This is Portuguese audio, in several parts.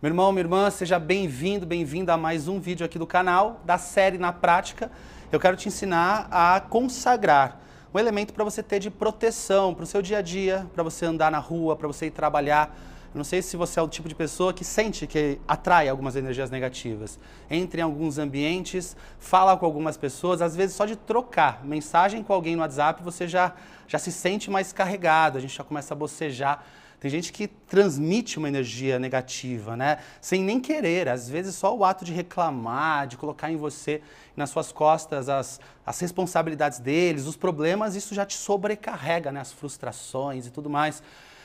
Meu irmão, minha irmã, seja bem-vindo, bem-vinda a mais um vídeo aqui do canal, da série Na Prática. Eu quero te ensinar a consagrar um elemento para você ter de proteção para o seu dia a dia, para você andar na rua, para você ir trabalhar. Eu não sei se você é o tipo de pessoa que sente que atrai algumas energias negativas. entre em alguns ambientes, fala com algumas pessoas, às vezes só de trocar mensagem com alguém no WhatsApp você já, já se sente mais carregado, a gente já começa a bocejar. Tem gente que transmite uma energia negativa, né? Sem nem querer. Às vezes só o ato de reclamar, de colocar em você, nas suas costas, as, as responsabilidades deles, os problemas, isso já te sobrecarrega, né? As frustrações e tudo mais.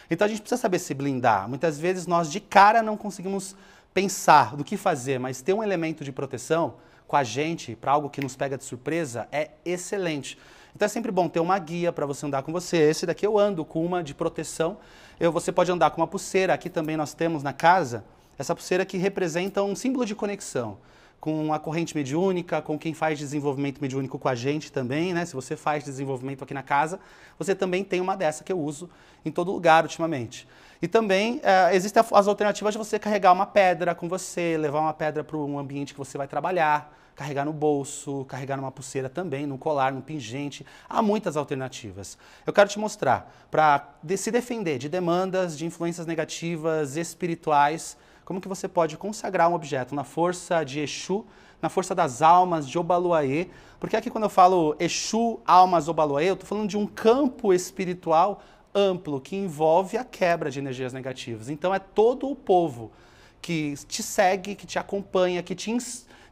Então a gente precisa saber se blindar. Muitas vezes nós de cara não conseguimos pensar do que fazer, mas ter um elemento de proteção com a gente para algo que nos pega de surpresa é excelente. Então é sempre bom ter uma guia para você andar com você. Esse daqui eu ando com uma de proteção. Eu, você pode andar com uma pulseira, aqui também nós temos na casa, essa pulseira que representa um símbolo de conexão com a corrente mediúnica, com quem faz desenvolvimento mediúnico com a gente também, né? Se você faz desenvolvimento aqui na casa, você também tem uma dessa que eu uso em todo lugar ultimamente. E também eh, existem as alternativas de você carregar uma pedra com você, levar uma pedra para um ambiente que você vai trabalhar carregar no bolso, carregar numa pulseira também, num colar, num pingente. Há muitas alternativas. Eu quero te mostrar para de, se defender de demandas, de influências negativas, espirituais, como que você pode consagrar um objeto na força de Exu, na força das almas de Obaluaê, porque aqui quando eu falo Exu, almas, Obaluaê, eu estou falando de um campo espiritual amplo que envolve a quebra de energias negativas. Então é todo o povo que te segue, que te acompanha, que te,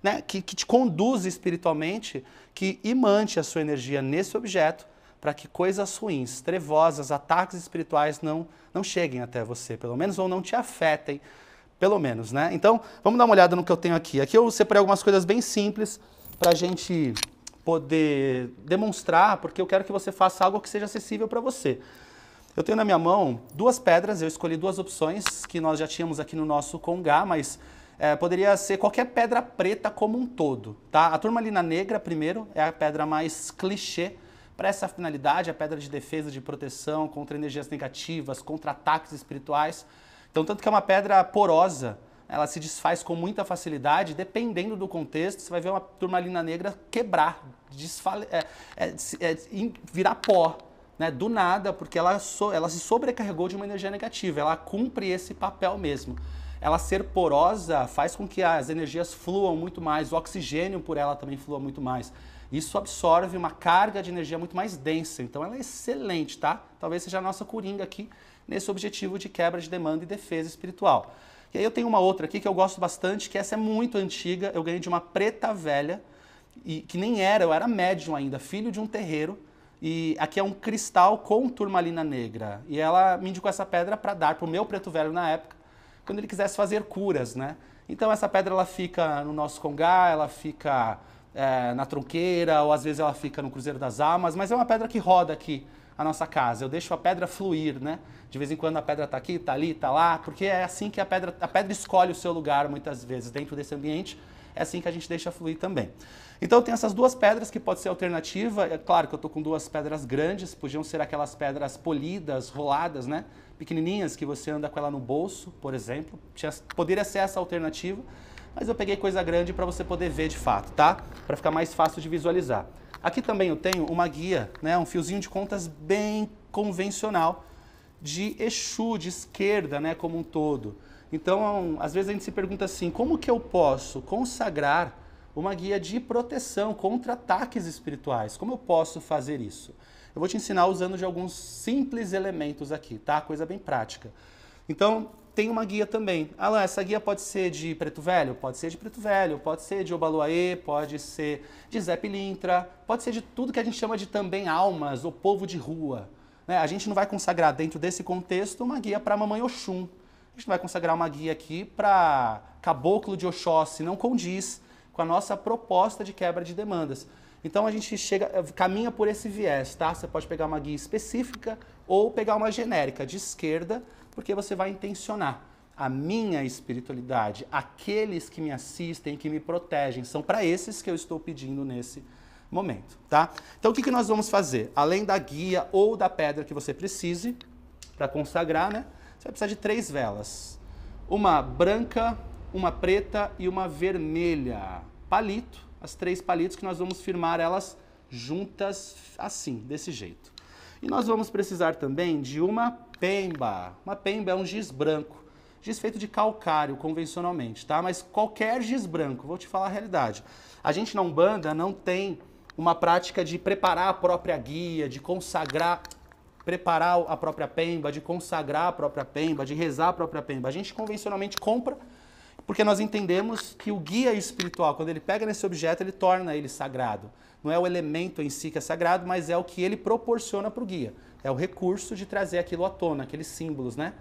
né, que, que te conduz espiritualmente, que imante a sua energia nesse objeto para que coisas ruins, trevosas, ataques espirituais não, não cheguem até você, pelo menos, ou não te afetem, pelo menos, né? Então, vamos dar uma olhada no que eu tenho aqui. Aqui eu separei algumas coisas bem simples para a gente poder demonstrar, porque eu quero que você faça algo que seja acessível para você. Eu tenho na minha mão duas pedras, eu escolhi duas opções que nós já tínhamos aqui no nosso Congá, mas é, poderia ser qualquer pedra preta como um todo, tá? A turmalina negra, primeiro, é a pedra mais clichê para essa finalidade, a pedra de defesa, de proteção contra energias negativas, contra ataques espirituais. Então, tanto que é uma pedra porosa, ela se desfaz com muita facilidade, dependendo do contexto, você vai ver uma turmalina negra quebrar, desfale, é, é, é, virar pó, né? do nada, porque ela, so, ela se sobrecarregou de uma energia negativa, ela cumpre esse papel mesmo ela ser porosa faz com que as energias fluam muito mais, o oxigênio por ela também flua muito mais. Isso absorve uma carga de energia muito mais densa, então ela é excelente, tá? Talvez seja a nossa coringa aqui nesse objetivo de quebra de demanda e defesa espiritual. E aí eu tenho uma outra aqui que eu gosto bastante, que essa é muito antiga, eu ganhei de uma preta velha, e que nem era, eu era médium ainda, filho de um terreiro, e aqui é um cristal com turmalina negra. E ela me indicou essa pedra para dar para o meu preto velho na época, quando ele quisesse fazer curas, né? Então essa pedra ela fica no nosso congá, ela fica é, na tronqueira, ou às vezes ela fica no Cruzeiro das Almas, mas é uma pedra que roda aqui a nossa casa. Eu deixo a pedra fluir, né? De vez em quando a pedra está aqui, está ali, está lá, porque é assim que a pedra, a pedra escolhe o seu lugar muitas vezes dentro desse ambiente. É assim que a gente deixa fluir também. Então tem essas duas pedras que pode ser alternativa. É claro que eu estou com duas pedras grandes, podiam ser aquelas pedras polidas, roladas, né? pequenininhas que você anda com ela no bolso, por exemplo. Tinha, poderia ser essa alternativa, mas eu peguei coisa grande para você poder ver de fato, tá? Para ficar mais fácil de visualizar. Aqui também eu tenho uma guia, né, um fiozinho de contas bem convencional de Exu, de esquerda, né, como um todo. Então, às vezes a gente se pergunta assim, como que eu posso consagrar uma guia de proteção contra ataques espirituais? Como eu posso fazer isso? Eu vou te ensinar usando de alguns simples elementos aqui, tá? Coisa bem prática. Então, tem uma guia também. Alan, essa guia pode ser de Preto Velho? Pode ser de Preto Velho, pode ser de Obaluaê, pode ser de Zé Pilintra, pode ser de tudo que a gente chama de também almas ou povo de rua. Né? A gente não vai consagrar dentro desse contexto uma guia para Mamãe Oxum. A gente não vai consagrar uma guia aqui para Caboclo de Oxóssi, não condiz com a nossa proposta de quebra de demandas. Então a gente chega, eh, caminha por esse viés, tá? Você pode pegar uma guia específica ou pegar uma genérica de esquerda, porque você vai intencionar a minha espiritualidade, aqueles que me assistem, que me protegem, são para esses que eu estou pedindo nesse momento, tá? Então o que, que nós vamos fazer? Além da guia ou da pedra que você precise para consagrar, né? Você vai precisar de três velas: uma branca, uma preta e uma vermelha. Palito as três palitos que nós vamos firmar elas juntas assim, desse jeito. E nós vamos precisar também de uma pemba. Uma pemba é um giz branco, giz feito de calcário convencionalmente, tá? Mas qualquer giz branco, vou te falar a realidade. A gente na Umbanda não tem uma prática de preparar a própria guia, de consagrar preparar a própria pemba, de consagrar a própria pemba, de rezar a própria pemba. A gente convencionalmente compra porque nós entendemos que o guia espiritual, quando ele pega nesse objeto, ele torna ele sagrado. Não é o elemento em si que é sagrado, mas é o que ele proporciona para o guia. É o recurso de trazer aquilo à tona, aqueles símbolos, né?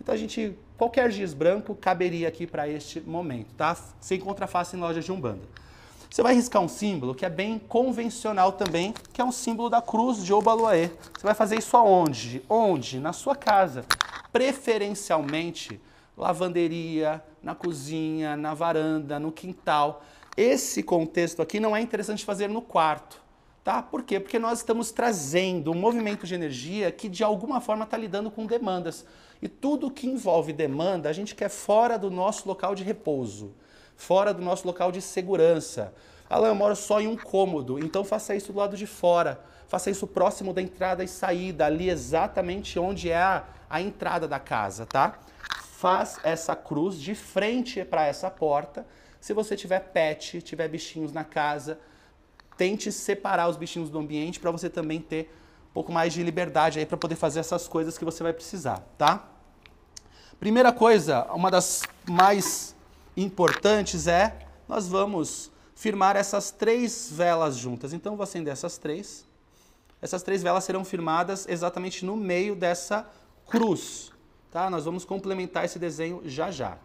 Então a gente, qualquer giz branco caberia aqui para este momento, tá? Você encontra fácil em lojas de Umbanda. Você vai riscar um símbolo que é bem convencional também, que é um símbolo da cruz de Obaloaê. Você vai fazer isso aonde? Onde? Na sua casa. Preferencialmente, lavanderia, na cozinha, na varanda, no quintal. Esse contexto aqui não é interessante fazer no quarto, tá? Por quê? Porque nós estamos trazendo um movimento de energia que de alguma forma está lidando com demandas. E tudo que envolve demanda a gente quer fora do nosso local de repouso, fora do nosso local de segurança. Alan, eu moro só em um cômodo, então faça isso do lado de fora. Faça isso próximo da entrada e saída, ali exatamente onde é a, a entrada da casa, tá? faz essa cruz de frente para essa porta. Se você tiver pet, tiver bichinhos na casa, tente separar os bichinhos do ambiente para você também ter um pouco mais de liberdade aí para poder fazer essas coisas que você vai precisar, tá? Primeira coisa, uma das mais importantes é nós vamos firmar essas três velas juntas. Então vou acender essas três. Essas três velas serão firmadas exatamente no meio dessa cruz tá? Nós vamos complementar esse desenho já já.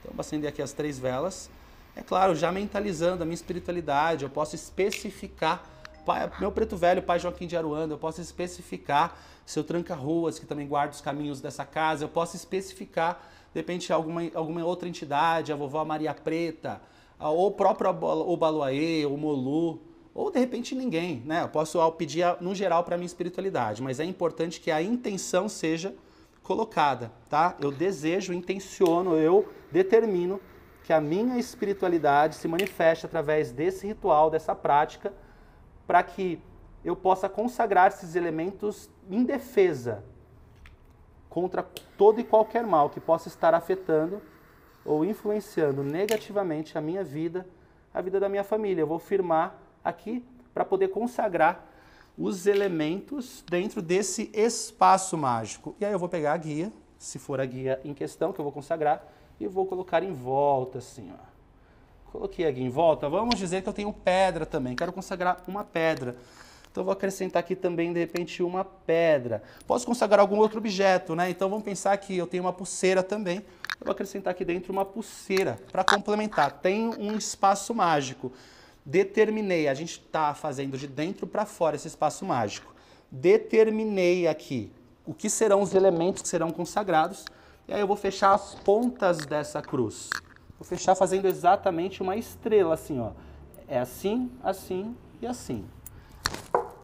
Então, vou acender aqui as três velas. É claro, já mentalizando a minha espiritualidade, eu posso especificar pai, meu preto velho, pai Joaquim de Aruanda, eu posso especificar seu tranca-ruas, que também guarda os caminhos dessa casa, eu posso especificar, de repente, alguma, alguma outra entidade, a vovó Maria Preta, a, ou o próprio Obaluaê, o Molu, ou de repente ninguém, né? Eu posso pedir no geral para minha espiritualidade, mas é importante que a intenção seja colocada, tá? Eu desejo, intenciono, eu determino que a minha espiritualidade se manifeste através desse ritual, dessa prática, para que eu possa consagrar esses elementos em defesa contra todo e qualquer mal que possa estar afetando ou influenciando negativamente a minha vida, a vida da minha família. Eu vou firmar aqui para poder consagrar os elementos dentro desse espaço mágico. E aí eu vou pegar a guia, se for a guia em questão, que eu vou consagrar, e vou colocar em volta, assim, ó. Coloquei a guia em volta. Vamos dizer que eu tenho pedra também. Quero consagrar uma pedra. Então eu vou acrescentar aqui também, de repente, uma pedra. Posso consagrar algum outro objeto, né? Então vamos pensar que eu tenho uma pulseira também. Eu vou acrescentar aqui dentro uma pulseira para complementar. Tem um espaço mágico. Determinei, a gente está fazendo de dentro para fora esse espaço mágico. Determinei aqui o que serão os elementos que serão consagrados. E aí eu vou fechar as pontas dessa cruz. Vou fechar fazendo exatamente uma estrela, assim, ó. É assim, assim e assim.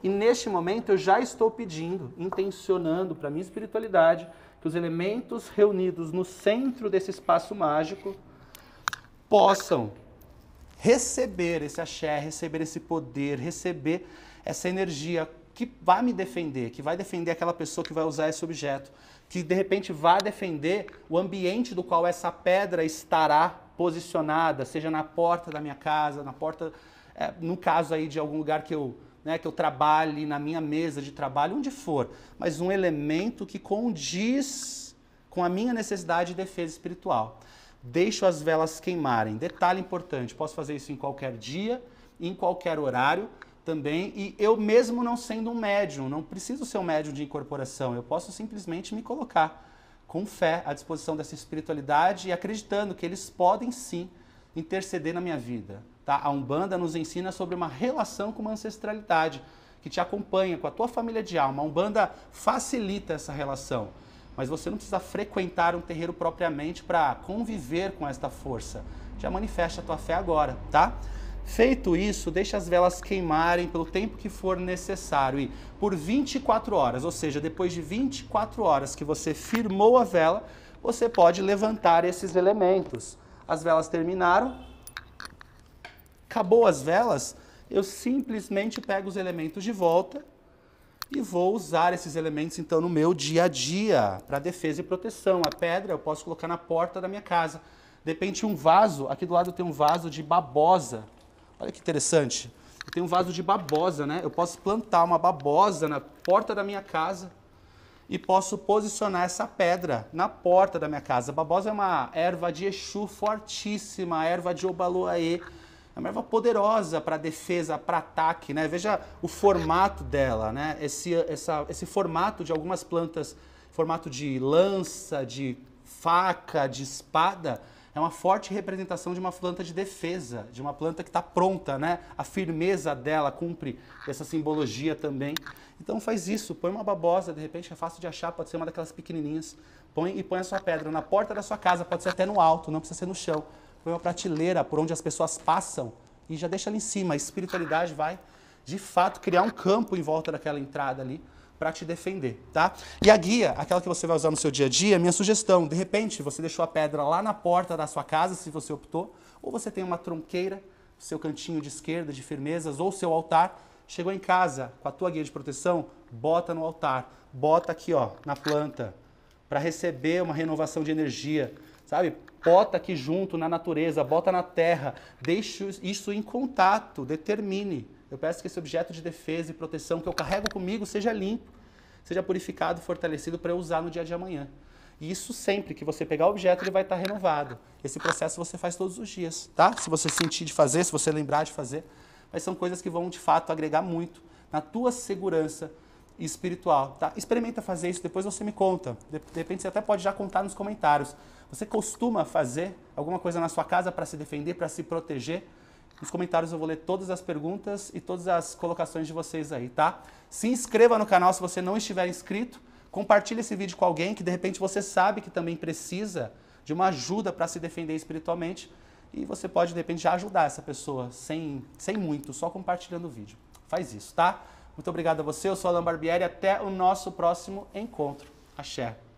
E neste momento eu já estou pedindo, intencionando para minha espiritualidade, que os elementos reunidos no centro desse espaço mágico possam receber esse axé, receber esse poder, receber essa energia que vai me defender, que vai defender aquela pessoa que vai usar esse objeto, que de repente vai defender o ambiente do qual essa pedra estará posicionada, seja na porta da minha casa, na porta, é, no caso aí de algum lugar que eu, né, que eu trabalhe, na minha mesa de trabalho, onde for, mas um elemento que condiz com a minha necessidade de defesa espiritual. Deixo as velas queimarem. Detalhe importante: posso fazer isso em qualquer dia, em qualquer horário também. E eu, mesmo não sendo um médium, não preciso ser um médium de incorporação, eu posso simplesmente me colocar com fé à disposição dessa espiritualidade e acreditando que eles podem sim interceder na minha vida. Tá? A Umbanda nos ensina sobre uma relação com uma ancestralidade que te acompanha, com a tua família de alma. A Umbanda facilita essa relação mas você não precisa frequentar um terreiro propriamente para conviver com esta força. Já manifesta a tua fé agora, tá? Feito isso, deixa as velas queimarem pelo tempo que for necessário e por 24 horas, ou seja, depois de 24 horas que você firmou a vela, você pode levantar esses elementos. As velas terminaram, acabou as velas, eu simplesmente pego os elementos de volta e vou usar esses elementos então no meu dia a dia para defesa e proteção. A pedra eu posso colocar na porta da minha casa. De um vaso, aqui do lado tem um vaso de babosa. Olha que interessante. Tem um vaso de babosa, né? Eu posso plantar uma babosa na porta da minha casa e posso posicionar essa pedra na porta da minha casa. A babosa é uma erva de Exu fortíssima, erva de Obaloaê uma erva poderosa para defesa, para ataque, né? Veja o formato dela, né? Esse, essa, esse formato de algumas plantas, formato de lança, de faca, de espada, é uma forte representação de uma planta de defesa, de uma planta que está pronta, né? A firmeza dela cumpre essa simbologia também. Então faz isso, põe uma babosa, de repente é fácil de achar, pode ser uma daquelas pequenininhas. Põe e põe a sua pedra na porta da sua casa, pode ser até no alto, não precisa ser no chão foi uma prateleira por onde as pessoas passam e já deixa ali em cima. A espiritualidade vai, de fato, criar um campo em volta daquela entrada ali para te defender, tá? E a guia, aquela que você vai usar no seu dia a dia, minha sugestão, de repente você deixou a pedra lá na porta da sua casa, se você optou, ou você tem uma tronqueira, seu cantinho de esquerda de firmezas ou seu altar, chegou em casa com a tua guia de proteção, bota no altar, bota aqui, ó, na planta, para receber uma renovação de energia, sabe? Bota aqui junto na natureza, bota na terra, deixe isso em contato, determine. Eu peço que esse objeto de defesa e proteção que eu carrego comigo seja limpo, seja purificado, fortalecido para eu usar no dia de amanhã. E isso sempre que você pegar o objeto, ele vai estar renovado. Esse processo você faz todos os dias, tá? Se você sentir de fazer, se você lembrar de fazer. Mas são coisas que vão, de fato, agregar muito na tua segurança espiritual, tá? Experimenta fazer isso, depois você me conta. De repente você até pode já contar nos comentários. Você costuma fazer alguma coisa na sua casa para se defender, para se proteger? Nos comentários eu vou ler todas as perguntas e todas as colocações de vocês aí, tá? Se inscreva no canal se você não estiver inscrito. Compartilhe esse vídeo com alguém que de repente você sabe que também precisa de uma ajuda para se defender espiritualmente. E você pode, de repente, já ajudar essa pessoa sem, sem muito, só compartilhando o vídeo. Faz isso, tá? Muito obrigado a você. Eu sou Alan Barbieri. Até o nosso próximo encontro. Axé.